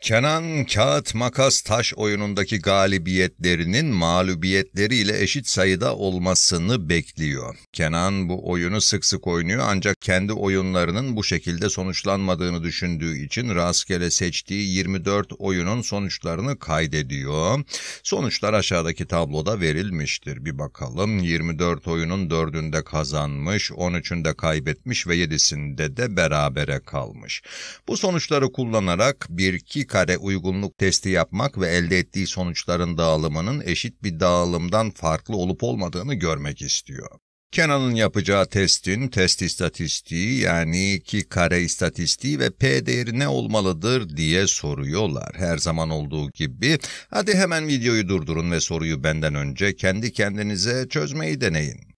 Kenan kağıt makas taş oyunundaki galibiyetlerinin mağlubiyetleriyle eşit sayıda olmasını bekliyor. Kenan bu oyunu sık sık oynuyor ancak kendi oyunlarının bu şekilde sonuçlanmadığını düşündüğü için rastgele seçtiği 24 oyunun sonuçlarını kaydediyor. Sonuçlar aşağıdaki tabloda verilmiştir. Bir bakalım 24 oyunun 4'ünde kazanmış, 13'ünde kaybetmiş ve 7'sinde de berabere kalmış. Bu sonuçları kullanarak bir iki kare uygunluk testi yapmak ve elde ettiği sonuçların dağılımının eşit bir dağılımdan farklı olup olmadığını görmek istiyor. Kenan'ın yapacağı testin test istatistiği yani ki kare istatistiği ve P değeri ne olmalıdır diye soruyorlar. Her zaman olduğu gibi hadi hemen videoyu durdurun ve soruyu benden önce kendi kendinize çözmeyi deneyin.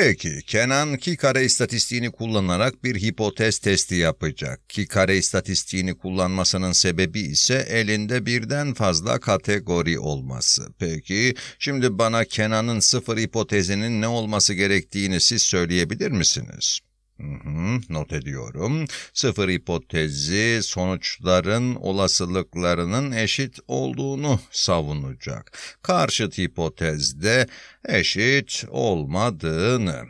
Peki Kenan ki kare istatistiğini kullanarak bir hipotez testi yapacak. Ki kare istatistiğini kullanmasının sebebi ise elinde birden fazla kategori olması. Peki şimdi bana Kenan'ın sıfır hipotezinin ne olması gerektiğini siz söyleyebilir misiniz? not ediyorum. Sıfır hipotezi sonuçların olasılıklarının eşit olduğunu savunacak. Karşıt hipotezde eşit olmadığını.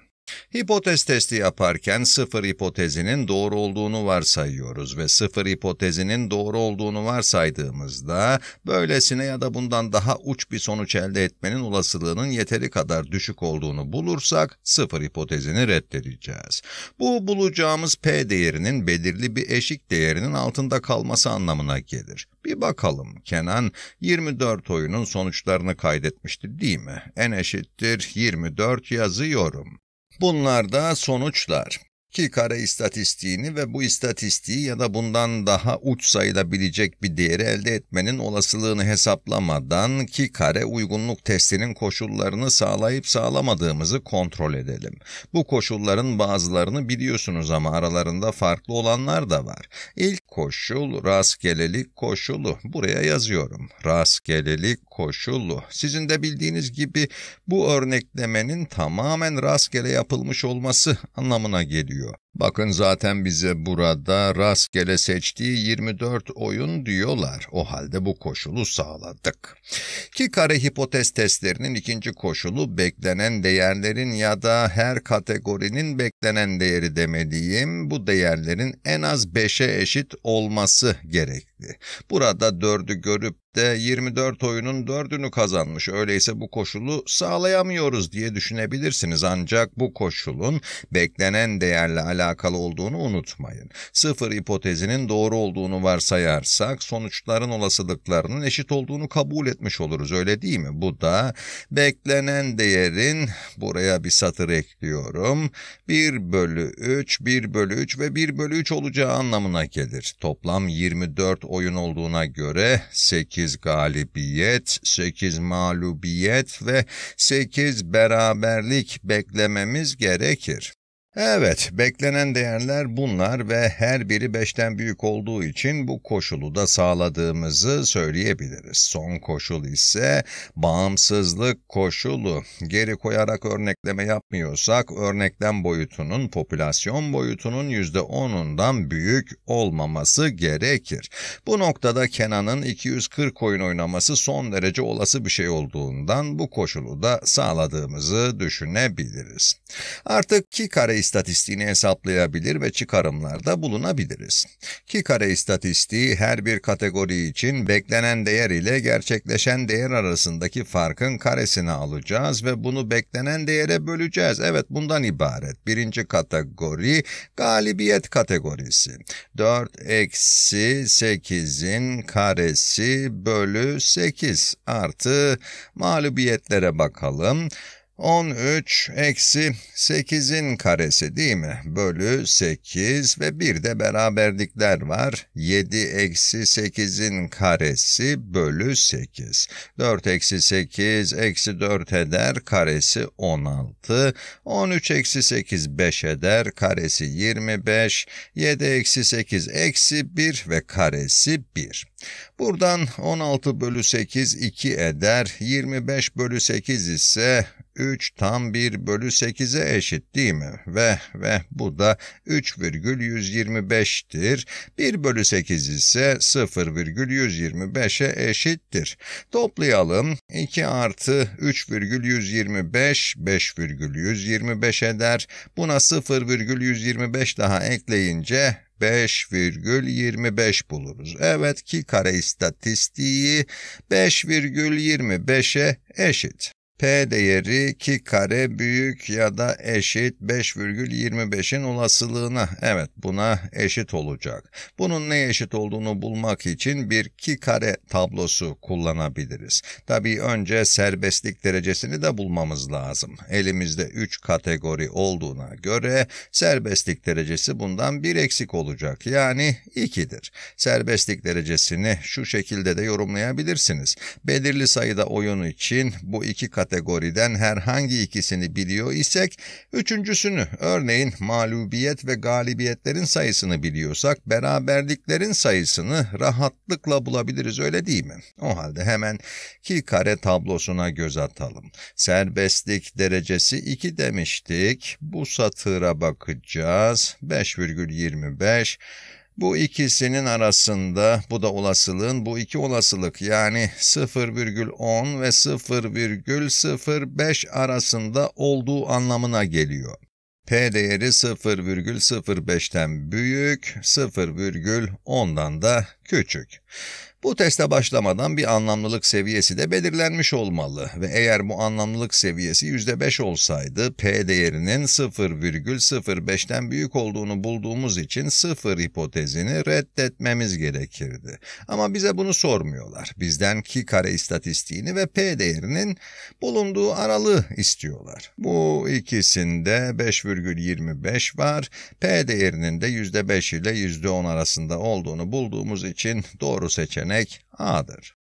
Hipotez testi yaparken sıfır hipotezinin doğru olduğunu varsayıyoruz ve sıfır hipotezinin doğru olduğunu varsaydığımızda böylesine ya da bundan daha uç bir sonuç elde etmenin olasılığının yeteri kadar düşük olduğunu bulursak sıfır hipotezini reddedeceğiz. Bu bulacağımız p değerinin belirli bir eşik değerinin altında kalması anlamına gelir. Bir bakalım Kenan 24 oyunun sonuçlarını kaydetmişti değil mi? En eşittir 24 yazıyorum. Bunlar da sonuçlar ki kare istatistiğini ve bu istatistiği ya da bundan daha uç sayılabilecek bir değeri elde etmenin olasılığını hesaplamadan ki kare uygunluk testinin koşullarını sağlayıp sağlamadığımızı kontrol edelim. Bu koşulların bazılarını biliyorsunuz ama aralarında farklı olanlar da var. İlk koşul rastgelelik koşulu. Buraya yazıyorum. Rastgelelik koşulu. Sizin de bildiğiniz gibi bu örneklemenin tamamen rastgele yapılmış olması anlamına geliyor veriyor. Bakın zaten bize burada rastgele seçtiği 24 oyun diyorlar. O halde bu koşulu sağladık. Ki kare hipotez testlerinin ikinci koşulu beklenen değerlerin ya da her kategorinin beklenen değeri demediğim bu değerlerin en az 5'e eşit olması gerekli. Burada 4'ü görüp de 24 oyunun 4'ünü kazanmış. Öyleyse bu koşulu sağlayamıyoruz diye düşünebilirsiniz. Ancak bu koşulun beklenen değerle alakalı olduğunu unutmayın. Sıfır hipotezinin doğru olduğunu varsayarsak sonuçların olasılıklarının eşit olduğunu kabul etmiş oluruz öyle değil mi? Bu da beklenen değerin buraya bir satır ekliyorum. 1 bölü 3, 1 bölü 3 ve 1 bölü 3 olacağı anlamına gelir. Toplam 24 oyun olduğuna göre 8 8 galibiyet, 8 mağlubiyet ve 8 beraberlik beklememiz gerekir. Evet, beklenen değerler bunlar ve her biri beşten büyük olduğu için bu koşulu da sağladığımızı söyleyebiliriz. Son koşul ise bağımsızlık koşulu. Geri koyarak örnekleme yapmıyorsak, örneklem boyutunun, popülasyon boyutunun %10'undan büyük olmaması gerekir. Bu noktada Kenan'ın 240 oyun oynaması son derece olası bir şey olduğundan bu koşulu da sağladığımızı düşünebiliriz. Artık ki kare istatistiğini hesaplayabilir ve çıkarımlarda bulunabiliriz. Ki kare istatistiği her bir kategori için beklenen değer ile gerçekleşen değer arasındaki farkın karesini alacağız ve bunu beklenen değere böleceğiz. Evet bundan ibaret. Birinci kategori galibiyet kategorisi. 4 eksi 8'in karesi bölü 8 artı mağlubiyetlere bakalım. 13 eksi 8'in karesi değil mi? Bölü 8 ve bir de beraberlikler var. 7 eksi 8'in karesi bölü 8. 4 eksi 8 eksi 4 eder karesi 16. 13 eksi 8 5 eder karesi 25. 7 eksi 8 eksi 1 ve karesi 1. Buradan 16 bölü 8 2 eder. 25 bölü 8 ise 3 tam 1 bölü 8'e eşit değil mi? Ve ve bu da 3,125'tir. 1 bölü 8 ise 0,125'e eşittir. Toplayalım. 2 artı 3,125 5,125 eder. Buna 0,125 daha ekleyince 5,25 buluruz. Evet ki kare istatistiği 5,25'e eşit. P değeri 2 kare büyük ya da eşit 5,25'in olasılığına, evet buna eşit olacak. Bunun ne eşit olduğunu bulmak için bir 2 kare tablosu kullanabiliriz. Tabi önce serbestlik derecesini de bulmamız lazım. Elimizde 3 kategori olduğuna göre serbestlik derecesi bundan bir eksik olacak, yani 2'dir. Serbestlik derecesini şu şekilde de yorumlayabilirsiniz. Belirli sayıda oyun için bu iki kategori kategoriden herhangi ikisini biliyor isek, üçüncüsünü, örneğin mağlubiyet ve galibiyetlerin sayısını biliyorsak, beraberliklerin sayısını rahatlıkla bulabiliriz öyle değil mi? O halde hemen ki kare tablosuna göz atalım. Serbestlik derecesi 2 demiştik. Bu satıra bakacağız. 5,25 bu ikisinin arasında bu da olasılığın bu iki olasılık yani 0,10 ve 0,05 arasında olduğu anlamına geliyor. P değeri 0,05'ten büyük, 0,10'dan da küçük. Bu teste başlamadan bir anlamlılık seviyesi de belirlenmiş olmalı ve eğer bu anlamlılık seviyesi %5 olsaydı P değerinin 0,05'ten büyük olduğunu bulduğumuz için 0 hipotezini reddetmemiz gerekirdi. Ama bize bunu sormuyorlar. Bizden ki kare istatistiğini ve P değerinin bulunduğu aralığı istiyorlar. Bu ikisinde 5,25 var. P değerinin de %5 ile %10 arasında olduğunu bulduğumuz için doğru seçenek örnek A'dır.